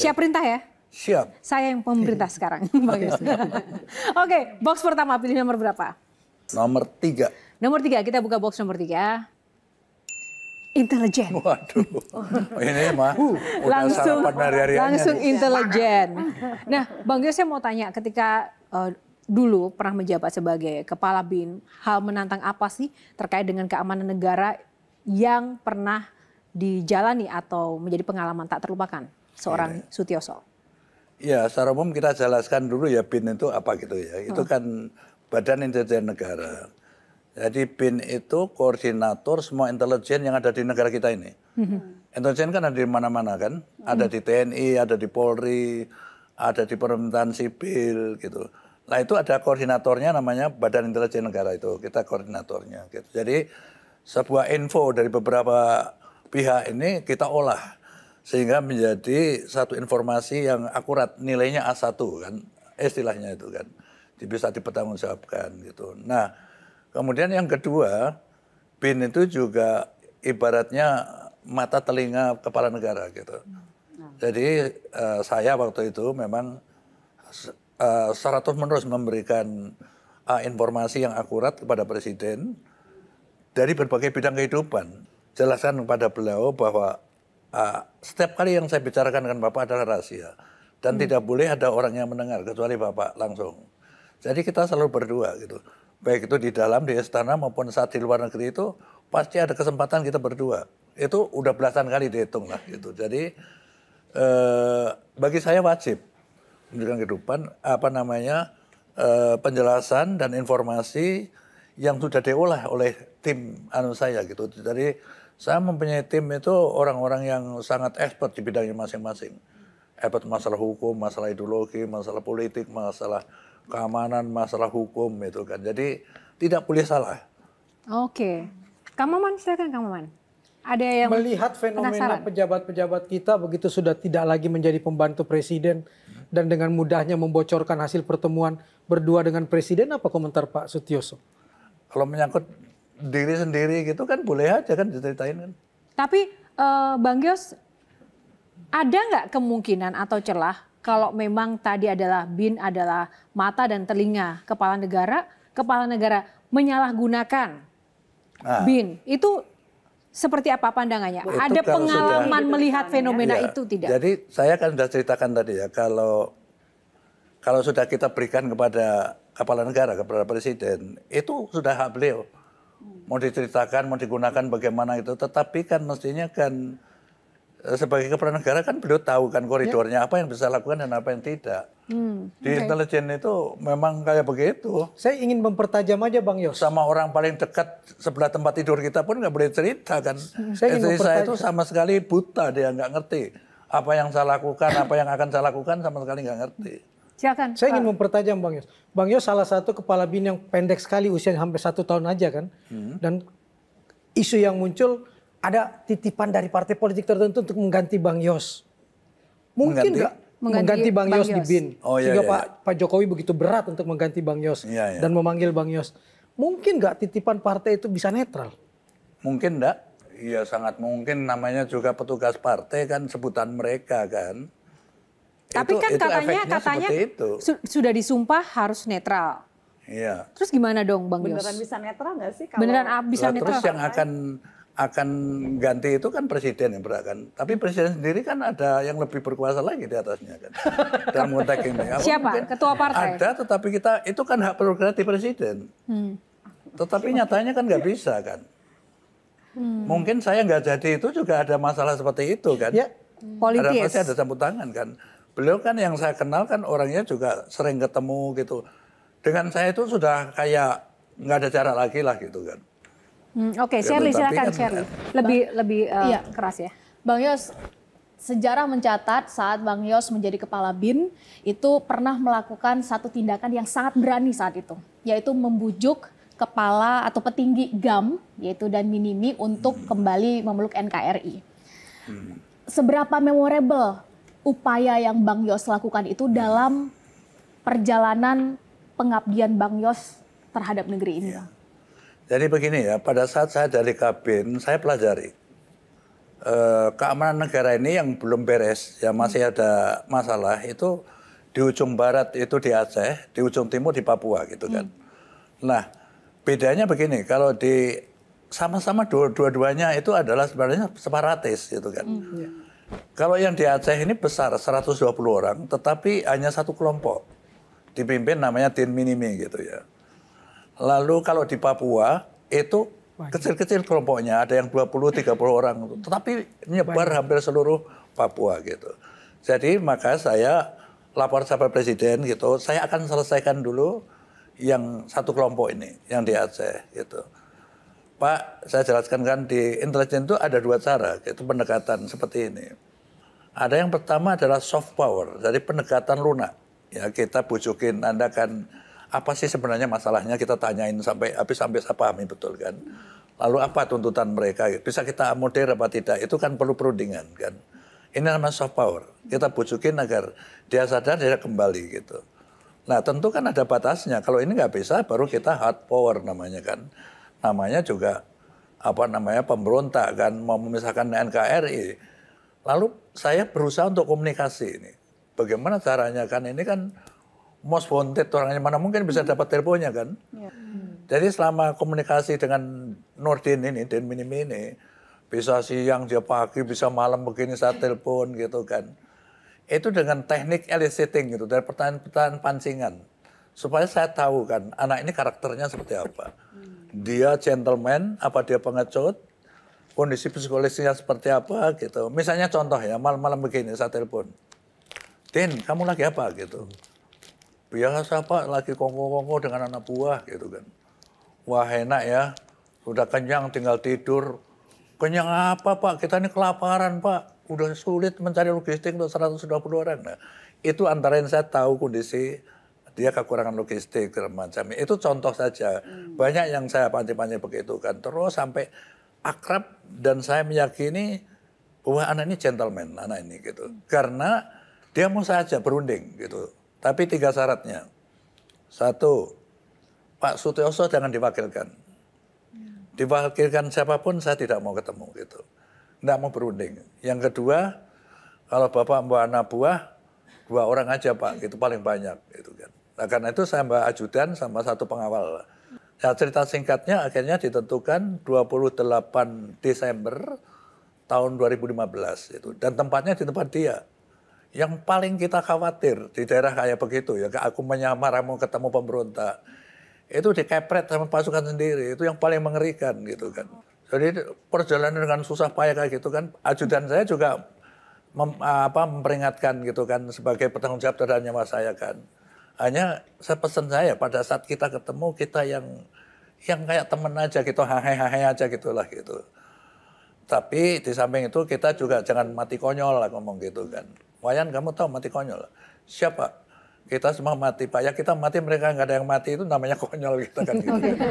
Siap perintah ya? Siap. Saya yang pemerintah sekarang. Oke, okay, box pertama pilih nomor berapa? Nomor tiga. Nomor tiga, kita buka box nomor tiga. Intelijen. Waduh, ini mah uh, langsung hari langsung intelijen. Nah, Bang Yos, saya mau tanya, ketika uh, dulu pernah menjabat sebagai kepala bin, hal menantang apa sih terkait dengan keamanan negara yang pernah dijalani atau menjadi pengalaman tak terlupakan? seorang yeah. Sutioso? Ya, secara umum kita jelaskan dulu ya BIN itu apa gitu ya. Itu hmm. kan Badan Intelijen Negara. Jadi BIN itu koordinator semua intelijen yang ada di negara kita ini. Hmm. Intelijen kan ada di mana-mana kan. Hmm. Ada di TNI, ada di Polri, ada di pemerintahan sipil gitu. Nah itu ada koordinatornya namanya Badan Intelijen Negara itu. Kita koordinatornya gitu. Jadi sebuah info dari beberapa pihak ini kita olah sehingga menjadi satu informasi yang akurat nilainya A1 kan istilahnya itu kan bisa dipertanggungjawabkan gitu. Nah, kemudian yang kedua, BIN itu juga ibaratnya mata telinga kepala negara gitu. Jadi uh, saya waktu itu memang uh, secara terus menerus memberikan uh, informasi yang akurat kepada presiden dari berbagai bidang kehidupan. Jelaskan kepada beliau bahwa uh, setiap kali yang saya bicarakan dengan Bapak adalah rahasia. Dan hmm. tidak boleh ada orang yang mendengar kecuali Bapak langsung. Jadi kita selalu berdua gitu. Baik itu di dalam, di istana maupun saat di luar negeri itu pasti ada kesempatan kita berdua. Itu udah belasan kali dihitung lah gitu. Jadi eh, bagi saya wajib pendidikan kehidupan apa namanya eh, penjelasan dan informasi yang sudah diolah oleh tim anu saya gitu. Jadi saya mempunyai tim itu orang-orang yang sangat expert di bidangnya masing-masing. Expert masalah hukum, masalah ideologi, masalah politik, masalah keamanan, masalah hukum itu kan. Jadi tidak boleh salah. Oke. Kang Maman, silakan Kang Maman. Ada yang melihat fenomena pejabat-pejabat kita begitu sudah tidak lagi menjadi pembantu presiden dan dengan mudahnya membocorkan hasil pertemuan berdua dengan presiden apa komentar Pak Sutioso? Kalau menyangkut diri sendiri gitu kan boleh aja kan diceritain kan. Tapi uh, Bang Gios ada nggak kemungkinan atau celah kalau memang tadi adalah bin adalah mata dan telinga kepala negara, kepala negara menyalahgunakan nah, bin itu seperti apa pandangannya? Ada pengalaman sudah, melihat fenomena ya, itu tidak? Jadi saya kan sudah ceritakan tadi ya kalau kalau sudah kita berikan kepada kepala negara kepada presiden itu sudah hak beliau mau diceritakan, mau digunakan bagaimana itu. Tetapi kan mestinya kan eh, sebagai kepala negara kan beliau tahu kan koridornya ya. apa yang bisa lakukan dan apa yang tidak. Hmm, Di intelijen itu memang kayak begitu. Saya ingin mempertajam aja Bang Yos. Sama orang paling dekat sebelah tempat tidur kita pun nggak boleh cerita kan. Hmm. saya ingin saya itu sama sekali buta dia nggak ngerti apa yang saya lakukan, apa yang akan saya lakukan sama sekali nggak ngerti. Silakan. Saya ingin mempertajam Bang Yos. Bang Yos salah satu kepala bin yang pendek sekali usianya hampir satu tahun aja kan. Hmm. Dan isu yang muncul ada titipan dari partai politik tertentu untuk mengganti Bang Yos. Mungkin nggak mengganti, mengganti Bang, Bang Yos, di bin. Oh, iya, Sehingga iya. Pak, iya. Pak Jokowi begitu berat untuk mengganti Bang Yos iya, iya. dan memanggil Bang Yos. Mungkin nggak titipan partai itu bisa netral? Mungkin enggak. Iya sangat mungkin namanya juga petugas partai kan sebutan mereka kan. Tapi itu, kan itu katanya katanya itu. Su sudah disumpah harus netral. Iya. Terus gimana dong Bang Beneran bisa netral nggak sih? Kalau... Beneran bisa netral. Terus yang akan akan ganti itu kan presiden yang berakan. Tapi presiden sendiri kan ada yang lebih berkuasa lagi di atasnya kan. Dalam konteks ini. Siapa? Ketua partai. Ada, tetapi kita itu kan hak prerogatif presiden. Hmm. Tetapi nyatanya kan nggak bisa kan. Hmm. Mungkin saya nggak jadi itu juga ada masalah seperti itu kan. Ya, politis. Ada pasti ada campur tangan kan. Beliau kan yang saya kenal kan orangnya juga sering ketemu gitu. Dengan saya itu sudah kayak nggak ada cara lagi lah gitu kan. Hmm, Oke, okay, gitu. Shirley silakan kan, Shirley. Ya. Lebih Bang, lebih uh, iya. keras ya. Bang Yos, sejarah mencatat saat Bang Yos menjadi kepala BIN itu pernah melakukan satu tindakan yang sangat berani saat itu, yaitu membujuk kepala atau petinggi GAM yaitu dan Minimi untuk hmm. kembali memeluk NKRI. Hmm. Seberapa memorable upaya yang Bang Yos lakukan itu dalam perjalanan pengabdian Bang Yos terhadap negeri ini? Ya. Jadi begini ya, pada saat saya dari kabin, saya pelajari e, keamanan negara ini yang belum beres, yang masih ada masalah itu di ujung barat itu di Aceh, di ujung timur di Papua gitu kan. Hmm. Nah, bedanya begini, kalau di sama-sama dua-duanya itu adalah sebenarnya separatis gitu kan. Hmm. Iya. Kalau yang di Aceh ini besar, 120 orang, tetapi hanya satu kelompok. Dipimpin namanya Tin Minimi gitu ya. Lalu kalau di Papua, itu kecil-kecil kelompoknya, ada yang 20-30 orang. Tetapi menyebar hampir seluruh Papua gitu. Jadi maka saya lapor sama Presiden gitu, saya akan selesaikan dulu yang satu kelompok ini, yang di Aceh gitu. Pak, saya jelaskan kan di intelijen itu ada dua cara, yaitu pendekatan seperti ini. Ada yang pertama adalah soft power, jadi pendekatan lunak. Ya kita bujukin, Anda kan apa sih sebenarnya masalahnya kita tanyain sampai habis sampai saya pahami betul kan. Lalu apa tuntutan mereka? Bisa kita akomodir apa tidak? Itu kan perlu perundingan kan. Ini namanya soft power. Kita bujukin agar dia sadar dia kembali gitu. Nah tentu kan ada batasnya. Kalau ini nggak bisa baru kita hard power namanya kan namanya juga apa namanya pemberontak kan mau memisahkan NKRI. Lalu saya berusaha untuk komunikasi ini. Bagaimana caranya kan ini kan most wanted orangnya mana mungkin bisa dapat teleponnya kan. Iya. Jadi selama komunikasi dengan Nordin ini, Den Minimi ini, bisa siang dia pagi, bisa malam begini saat telepon gitu kan. Itu dengan teknik eliciting gitu, dari pertanyaan-pertanyaan pancingan. Supaya saya tahu kan, anak ini karakternya seperti apa dia gentleman, apa dia pengecut, kondisi psikologisnya seperti apa gitu. Misalnya contoh ya, malam-malam begini saya telepon. Din, kamu lagi apa gitu. Biasa apa lagi kongko-kongko dengan anak buah gitu kan. Wah enak ya, sudah kenyang tinggal tidur. Kenyang apa Pak? Kita ini kelaparan Pak. Udah sulit mencari logistik untuk 120 orang. Nah, itu antara yang saya tahu kondisi dia kekurangan logistik dan macam itu contoh saja hmm. banyak yang saya panti-panti begitu kan terus sampai akrab dan saya meyakini bahwa oh, anak ini gentleman anak ini gitu hmm. karena dia mau saja berunding gitu tapi tiga syaratnya satu Pak Sutioso jangan diwakilkan hmm. diwakilkan siapapun saya tidak mau ketemu gitu tidak mau berunding yang kedua kalau bapak membawa anak buah dua orang aja pak itu paling banyak gitu kan Nah, karena itu saya mbak ajudan sama satu pengawal. Ya cerita singkatnya akhirnya ditentukan 28 Desember tahun 2015 itu dan tempatnya di tempat dia. Yang paling kita khawatir di daerah kayak begitu ya, aku menyamar mau ketemu pemberontak. Itu dikepret sama pasukan sendiri, itu yang paling mengerikan gitu kan. Jadi perjalanan dengan susah payah kayak gitu kan, ajudan saya juga mem, apa, memperingatkan gitu kan sebagai pertanggung jawab terhadap nyawa saya kan hanya saya pesan saya pada saat kita ketemu kita yang yang kayak temen aja gitu, hahe-hahe aja gitulah gitu. Tapi di samping itu kita juga jangan mati konyol lah ngomong gitu kan. Wayan kamu tahu mati konyol? Siapa? Kita semua mati, Pak. Ya kita mati, mereka nggak ada yang mati itu namanya konyol gitu kan. Gitu.